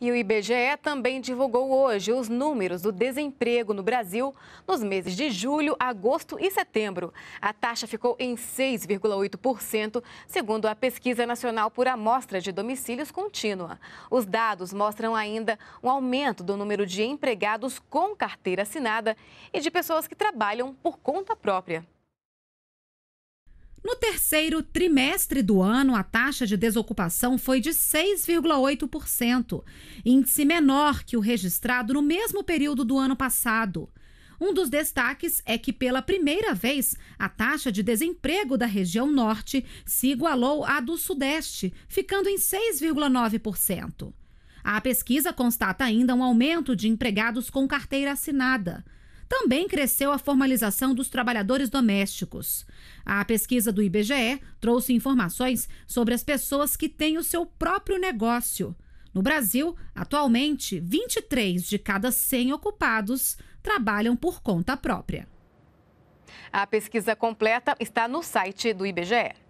E o IBGE também divulgou hoje os números do desemprego no Brasil nos meses de julho, agosto e setembro. A taxa ficou em 6,8%, segundo a Pesquisa Nacional por Amostra de Domicílios Contínua. Os dados mostram ainda um aumento do número de empregados com carteira assinada e de pessoas que trabalham por conta própria. No terceiro trimestre do ano, a taxa de desocupação foi de 6,8%, índice menor que o registrado no mesmo período do ano passado. Um dos destaques é que, pela primeira vez, a taxa de desemprego da região norte se igualou à do sudeste, ficando em 6,9%. A pesquisa constata ainda um aumento de empregados com carteira assinada também cresceu a formalização dos trabalhadores domésticos. A pesquisa do IBGE trouxe informações sobre as pessoas que têm o seu próprio negócio. No Brasil, atualmente, 23 de cada 100 ocupados trabalham por conta própria. A pesquisa completa está no site do IBGE.